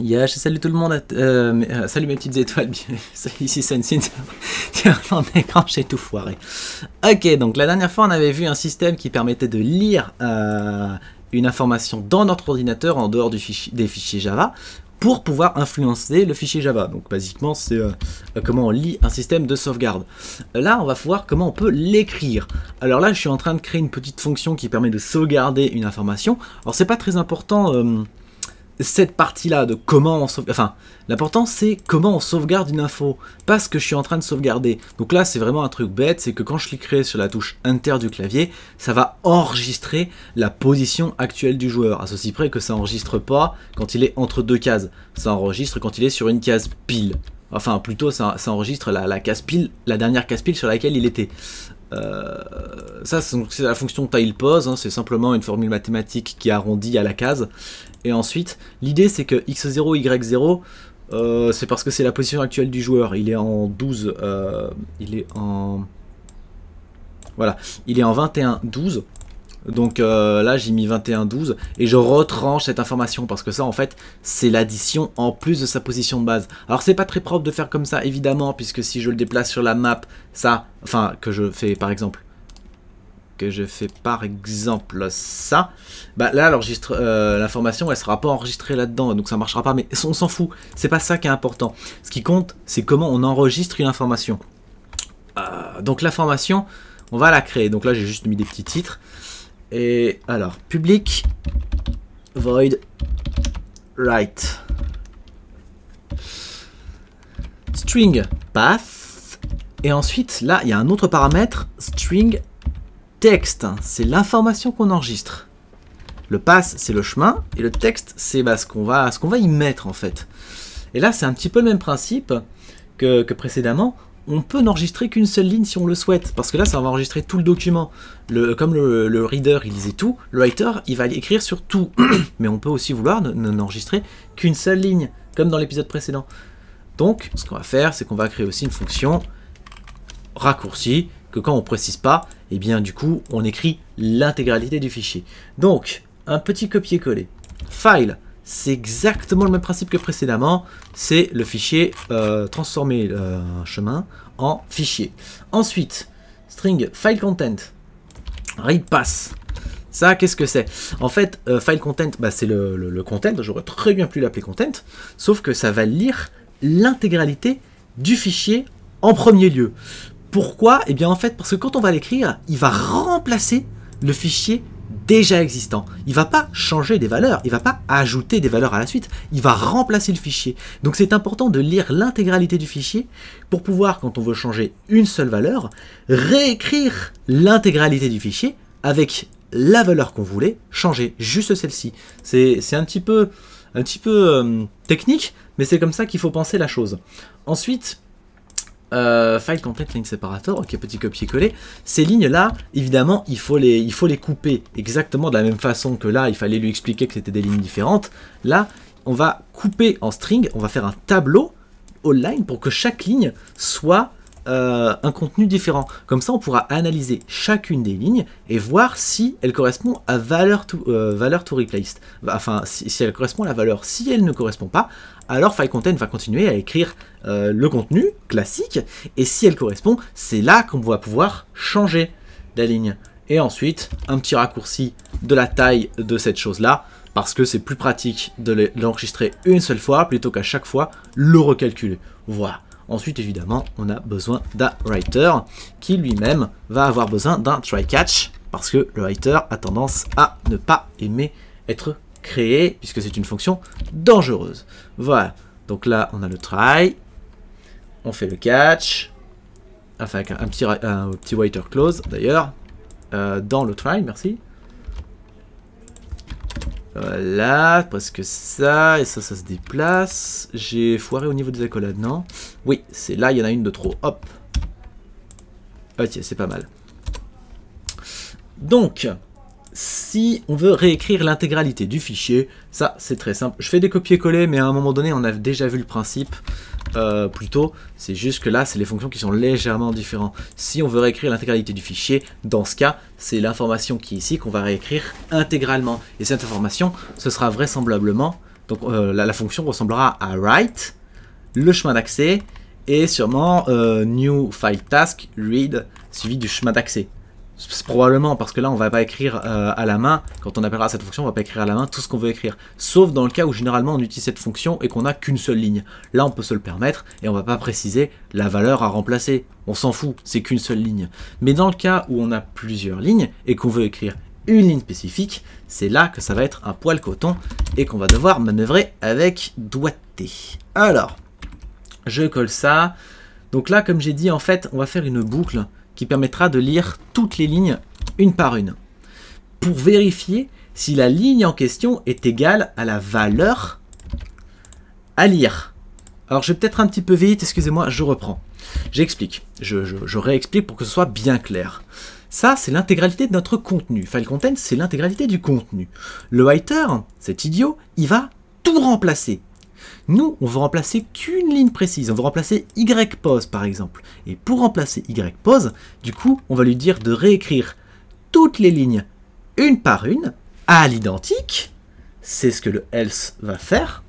Yash, salut tout le monde, euh, euh, salut mes petites étoiles, salut ici Sensin, tiens mon écran j'ai tout foiré. Ok, donc la dernière fois on avait vu un système qui permettait de lire euh, une information dans notre ordinateur en dehors du fichier, des fichiers Java pour pouvoir influencer le fichier Java. Donc basiquement c'est comment on lit un système de sauvegarde. Là on va voir comment on peut l'écrire. Alors là je suis en train de créer une petite fonction qui permet de sauvegarder une information. Alors c'est pas très important cette partie-là de comment on sauvegarde... Enfin, l'important c'est comment on sauvegarde une info, pas ce que je suis en train de sauvegarder. Donc là, c'est vraiment un truc bête, c'est que quand je cliquerai sur la touche Enter du clavier, ça va enregistrer la position actuelle du joueur, à ceci près que ça enregistre pas quand il est entre deux cases, ça enregistre quand il est sur une case pile. Enfin, plutôt, ça, enregistre la, la, case pile, la dernière pile sur laquelle il était. Euh, ça, c'est la fonction tile pose, hein, c'est simplement une formule mathématique qui arrondit à la case. Et ensuite, l'idée c'est que x0, y0, euh, c'est parce que c'est la position actuelle du joueur. Il est en 12, euh, il est en... Voilà, il est en 21, 12. Donc euh, là, j'ai mis 21-12 et je retranche cette information parce que ça, en fait, c'est l'addition en plus de sa position de base. Alors, c'est pas très propre de faire comme ça, évidemment, puisque si je le déplace sur la map, ça, enfin, que je fais par exemple, que je fais par exemple ça, bah là, euh, l'information, elle sera pas enregistrée là-dedans, donc ça marchera pas, mais on s'en fout. C'est pas ça qui est important. Ce qui compte, c'est comment on enregistre une information. Euh, donc l'information, on va la créer. Donc là, j'ai juste mis des petits titres. Et alors, public void write string path. Et ensuite, là, il y a un autre paramètre, string text. C'est l'information qu'on enregistre. Le path, c'est le chemin, et le texte, c'est bah, ce qu'on va, va y mettre en fait. Et là, c'est un petit peu le même principe que précédemment on peut n'enregistrer qu'une seule ligne si on le souhaite, parce que là, ça va enregistrer tout le document. Le, comme le, reader, il lisait tout, le writer, il va écrire sur tout. Mais on peut aussi vouloir n'enregistrer qu'une seule ligne, comme dans l'épisode précédent. Donc, ce qu'on va faire, c'est qu'on va créer aussi une fonction raccourci, que quand on précise pas, et eh bien du coup, on écrit l'intégralité du fichier. Donc, un petit copier-coller. File, c'est exactement le même principe que précédemment, c'est le fichier euh, transformer euh, un chemin en fichier. Ensuite, string file content, read pass. Ça, qu'est-ce que c'est En fait, euh, file content, bah, c'est le, le, content, j'aurais très bien pu l'appeler content, sauf que ça va lire l'intégralité du fichier en premier lieu. Pourquoi Eh bien en fait, parce que quand on va l'écrire, il va remplacer le fichier déjà existant. Il va pas changer des valeurs, il va pas ajouter des valeurs à la suite, il va remplacer le fichier. Donc c'est important de lire l'intégralité du fichier pour pouvoir, quand on veut changer une seule valeur, réécrire l'intégralité du fichier avec la valeur qu'on voulait, changer juste celle-ci. C'est un petit peu, un petit peu euh, technique, mais c'est comme ça qu'il faut penser la chose. Ensuite, euh, file complete line separator, ok, petit copier-coller. Ces lignes-là, évidemment, il faut, les, il faut les couper exactement de la même façon que là, il fallait lui expliquer que c'était des lignes différentes. Là, on va couper en string, on va faire un tableau all line pour que chaque ligne soit euh, un contenu différent. Comme ça, on pourra analyser chacune des lignes et voir si elle correspond à valeur to, euh, valeur to replaced. Enfin, si, si, elle correspond à la valeur. Si elle ne correspond pas, alors FileContent va continuer à écrire euh, le contenu classique, et si elle correspond, c'est là qu'on va pouvoir changer la ligne. Et ensuite, un petit raccourci de la taille de cette chose-là, parce que c'est plus pratique de l'enregistrer une seule fois, plutôt qu'à chaque fois le recalculer. Voilà. Ensuite, évidemment, on a besoin d'un writer qui lui-même va avoir besoin d'un try-catch parce que le writer a tendance à ne pas aimer être puisque c'est une fonction dangereuse. Voilà, donc là on a le try, on fait le catch, enfin avec un, petit, un, petit waiter close d'ailleurs, euh, dans le try, merci. Voilà, presque ça, et ça, ça se déplace. J'ai foiré au niveau des accolades, non Oui, c'est là, il y en a une de trop. Hop. Ok, ah, c'est pas mal. Donc, si on veut réécrire l'intégralité du fichier, ça c'est très simple. Je fais des copier-coller, mais à un moment donné, on a déjà vu le principe euh, plutôt. C'est juste que là, c'est les fonctions qui sont légèrement différentes. Si on veut réécrire l'intégralité du fichier, dans ce cas, c'est l'information qui est ici qu'on va réécrire intégralement. Et cette information, ce sera vraisemblablement, donc euh, la, fonction ressemblera à write, le chemin d'accès, et sûrement euh, new file task read suivi du chemin d'accès c'est Probablement, parce que là, on va pas écrire euh, à la main, quand on appellera cette fonction, on va pas écrire à la main tout ce qu'on veut écrire. Sauf dans le cas où généralement on utilise cette fonction et qu'on n'a qu'une seule ligne. Là, on peut se le permettre et on va pas préciser la valeur à remplacer. On s'en fout, c'est qu'une seule ligne. Mais dans le cas où on a plusieurs lignes et qu'on veut écrire une ligne spécifique, c'est là que ça va être un poil coton et qu'on va devoir manœuvrer avec doigté. Alors, je colle ça. Donc là, comme j'ai dit, en fait, on va faire une boucle qui permettra de lire toutes les lignes une par une pour vérifier si la ligne en question est égale à la valeur à lire. Alors je vais peut-être un petit peu vite, excusez-moi, je reprends. J'explique, je, réexplique pour que ce soit bien clair. Ça, c'est l'intégralité de notre contenu. File content, c'est l'intégralité du contenu. Le writer, cet idiot, il va tout remplacer. Nous, on veut remplacer qu'une ligne précise, on veut remplacer Y pause par exemple. Et pour remplacer Y pause, du coup, on va lui dire de réécrire toutes les lignes une par une à l'identique. C'est ce que le else va faire.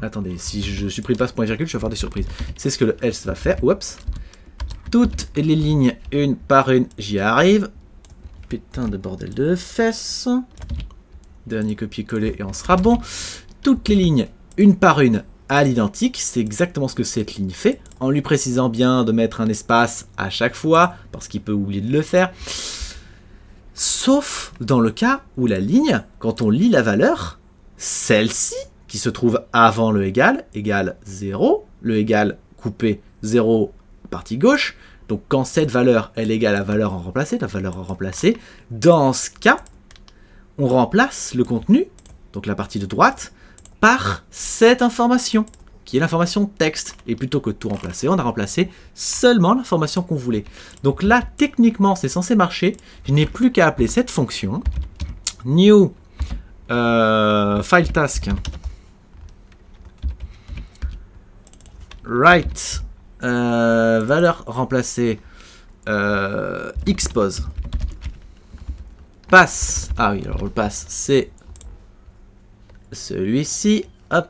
Attendez, si je supprime pas ce point virgule, je vais avoir des surprises. C'est ce que le else va faire. Oups. Toutes les lignes une par une, j'y arrive. Putain de bordel de fesses. Dernier copier-coller et on sera bon toutes les lignes une par une à l'identique, c'est exactement ce que cette ligne fait, en lui précisant bien de mettre un espace à chaque fois, parce qu'il peut oublier de le faire. Sauf dans le cas où la ligne, quand on lit la valeur, celle-ci, qui se trouve avant le égal, égale 0, le égal coupé 0, partie gauche, donc quand cette valeur, elle égale la valeur en remplacée, la valeur en dans ce cas, on remplace le contenu, donc la partie de droite, par cette information, qui est l'information texte. Et plutôt que tout remplacer, on a remplacé seulement l'information qu'on voulait. Donc là, techniquement, c'est censé marcher. Je n'ai plus qu'à appeler cette fonction new euh, file task write euh, valeur remplacée euh, expose pass. Ah oui, alors le pass, c'est celui-ci, hop.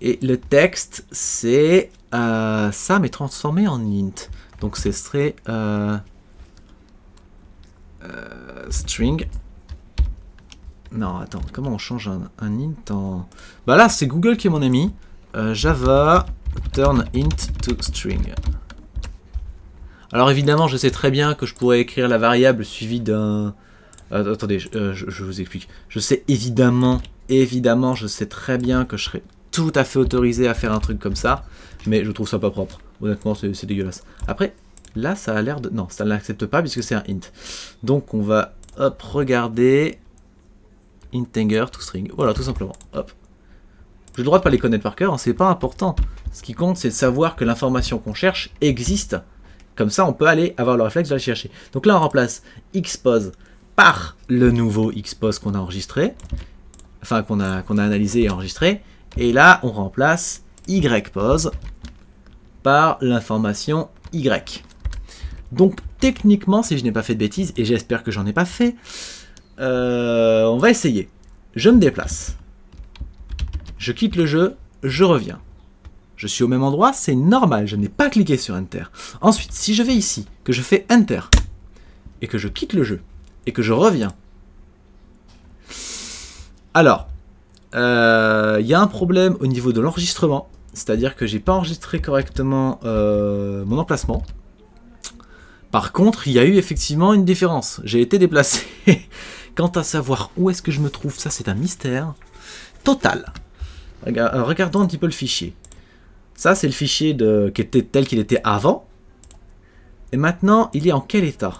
Et le texte, c'est euh, ça, mais transformé en int. Donc ce serait euh, euh, string. Non, attends, comment on change un, un int en... Bah là, c'est Google qui est mon ami. Java turn int to string. Alors évidemment, je sais très bien que je pourrais écrire la variable suivie d'un euh, attendez, euh, je, vous explique. Je sais évidemment, évidemment, je sais très bien que je serais tout à fait autorisé à faire un truc comme ça, mais je trouve ça pas propre. Honnêtement, c'est dégueulasse. Après, là, ça a l'air de... Non, ça ne l'accepte pas puisque c'est un int. Donc, on va, hop, regarder... Integer to string. Voilà, tout simplement. Hop. J'ai le droit de pas les connaître par cœur, Ce hein, c'est pas important. Ce qui compte, c'est de savoir que l'information qu'on cherche existe. Comme ça, on peut aller avoir le réflexe de la chercher. Donc là, on remplace expose par le nouveau Xpost qu'on a enregistré, enfin qu'on a, qu'on a analysé et enregistré, et là on remplace pose par l'information Y. Donc techniquement, si je n'ai pas fait de bêtises, et j'espère que j'en ai pas fait, euh, on va essayer. Je me déplace. Je quitte le jeu, je reviens. Je suis au même endroit, c'est normal, je n'ai pas cliqué sur Enter. Ensuite, si je vais ici, que je fais Enter, et que je quitte le jeu, et que je reviens. Alors, il euh, y a un problème au niveau de l'enregistrement, c'est-à-dire que j'ai pas enregistré correctement euh, mon emplacement. Par contre, il y a eu effectivement une différence. J'ai été déplacé. Quant à savoir où est-ce que je me trouve, ça c'est un mystère total. Euh, regardons un petit peu le fichier. Ça c'est le fichier de... qui était tel qu'il était avant. Et maintenant, il est en quel état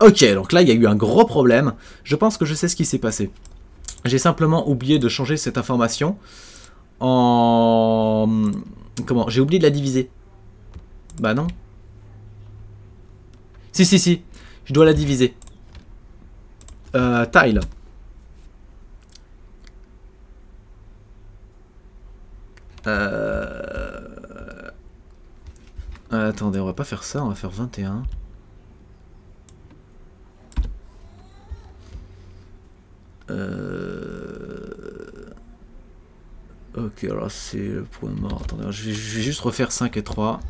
Ok, donc là, il y a eu un gros problème. Je pense que je sais ce qui s'est passé. J'ai simplement oublié de changer cette information en... Comment J'ai oublié de la diviser. Bah non. Si, si, si. Je dois la diviser. Euh, tile. Euh, euh, attendez, on va pas faire ça, on va faire 21. Euh, ok, alors c'est le point mort. Attendez, je, vais, juste refaire 5 et 3.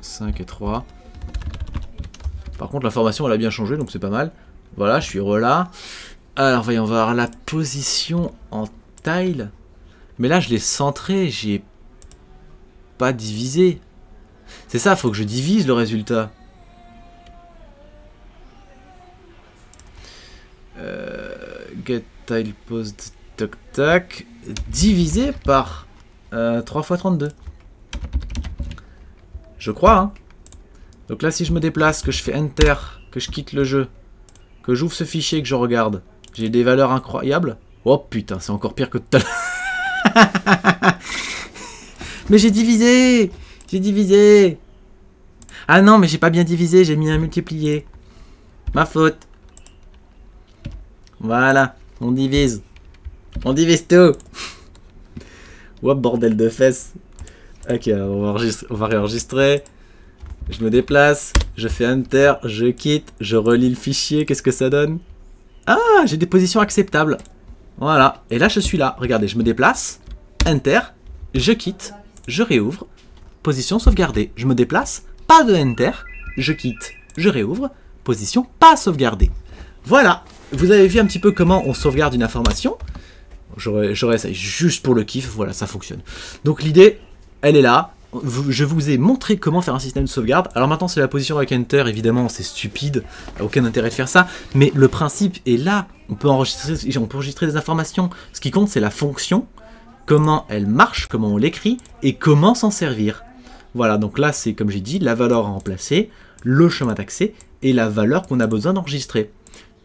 5 et 3. Par contre, la formation, elle a bien changé, donc c'est pas mal. Voilà, je suis relà. Alors, voyons voir la position en tile. Mais là, je l'ai centré, j'ai pas divisé. C'est ça, faut que je divise le résultat. toc tac divisé par 3 x 32. Je crois. Hein. Donc là, si je me déplace, que je fais Enter, que je quitte le jeu, que j'ouvre ce fichier, que je regarde, j'ai des valeurs incroyables. Oh putain, c'est encore pire que tout à l'heure. mais j'ai divisé J'ai divisé Ah non, mais j'ai pas bien divisé, j'ai mis un multiplié. Ma faute. Voilà. On divise. On divise tout. Ouah, bordel de fesses. Ok, on va, on va réenregistrer. Je me déplace, je fais Enter, je quitte, je relis le fichier. Qu'est-ce que ça donne Ah, j'ai des positions acceptables. Voilà. Et là, je suis là. Regardez, je me déplace, Enter, je quitte, je réouvre. Position sauvegardée. Je me déplace, pas de Enter, je quitte, je réouvre. Position pas sauvegardée. Voilà, vous avez vu un petit peu comment on sauvegarde une information. J'aurais essayé juste pour le kiff, voilà, ça fonctionne. Donc l'idée, elle est là. Je vous ai montré comment faire un système de sauvegarde. Alors maintenant, c'est la position avec Enter, évidemment, c'est stupide, aucun intérêt de faire ça. Mais le principe est là. On peut enregistrer, on peut enregistrer des informations. Ce qui compte, c'est la fonction, comment elle marche, comment on l'écrit et comment s'en servir. Voilà, donc là, c'est comme j'ai dit, la valeur à remplacer, le chemin d'accès et la valeur qu'on a besoin d'enregistrer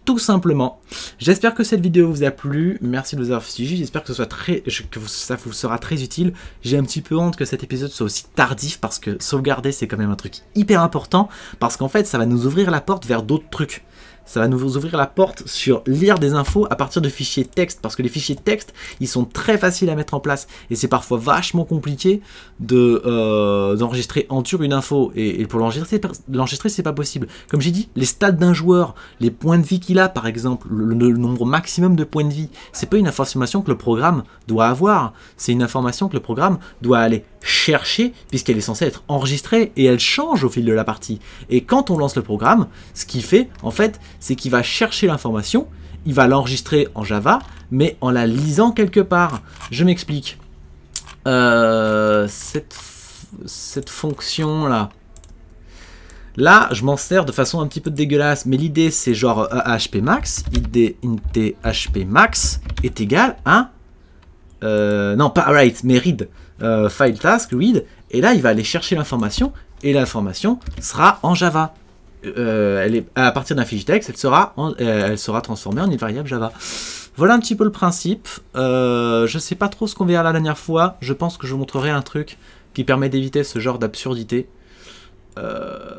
tout simplement. J'espère que cette vidéo vous a plu, merci de vous avoir suivi, j'espère que, que ça vous sera très utile. J'ai un petit peu honte que cet épisode soit aussi tardif parce que sauvegarder c'est quand même un truc hyper important, parce qu'en fait ça va nous ouvrir la porte vers d'autres trucs ça va nous ouvrir la porte sur lire des infos à partir de fichiers texte parce que les fichiers texte ils sont très faciles à mettre en place et c'est parfois vachement compliqué de euh, d'enregistrer en dur une info et, pour l'enregistrer l'enregistrer c'est pas possible comme j'ai dit les stats d'un joueur les points de vie qu'il a par exemple le, le, nombre maximum de points de vie c'est pas une information que le programme doit avoir c'est une information que le programme doit aller chercher puisqu'elle est censée être enregistrée et elle change au fil de la partie et quand on lance le programme ce qui fait en fait c'est qu'il va chercher l'information, il va l'enregistrer en Java, mais en la lisant quelque part. Je m'explique. Euh, cette, fonction-là, Là, je m'en sers de façon un petit peu dégueulasse, mais l'idée c'est genre AHP euh, e max, id int HP est égal à. Euh, non, pas write, mais read. file task, read. Et là, il va aller chercher l'information, et l'information sera en Java. Euh, elle à partir d'un fichier texte, elle sera, euh, transformée en une variable Java. Voilà un petit peu le principe. Euh, je sais pas trop ce qu'on verra la dernière fois. Je pense que je vous montrerai un truc qui permet d'éviter ce genre d'absurdité. Euh,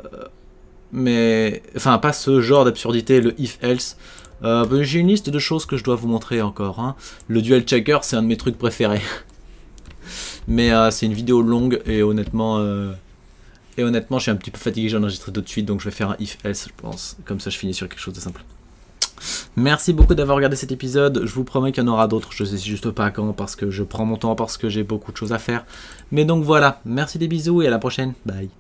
mais, enfin, pas ce genre d'absurdité, le if-else. Ben, j'ai une liste de choses que je dois vous montrer encore. Hein. Le duel checker, c'est un de mes trucs préférés. mais c'est une vidéo longue et honnêtement et honnêtement, je suis un petit peu fatigué, j'en enregistrer tout de suite, donc je vais faire un if-else, je pense. Comme ça, je finis sur quelque chose de simple. Merci beaucoup d'avoir regardé cet épisode. Je vous promets qu'il y en aura d'autres. Je sais juste pas quand parce que je prends mon temps, parce que j'ai beaucoup de choses à faire. Mais donc voilà. Merci des bisous et à la prochaine. Bye.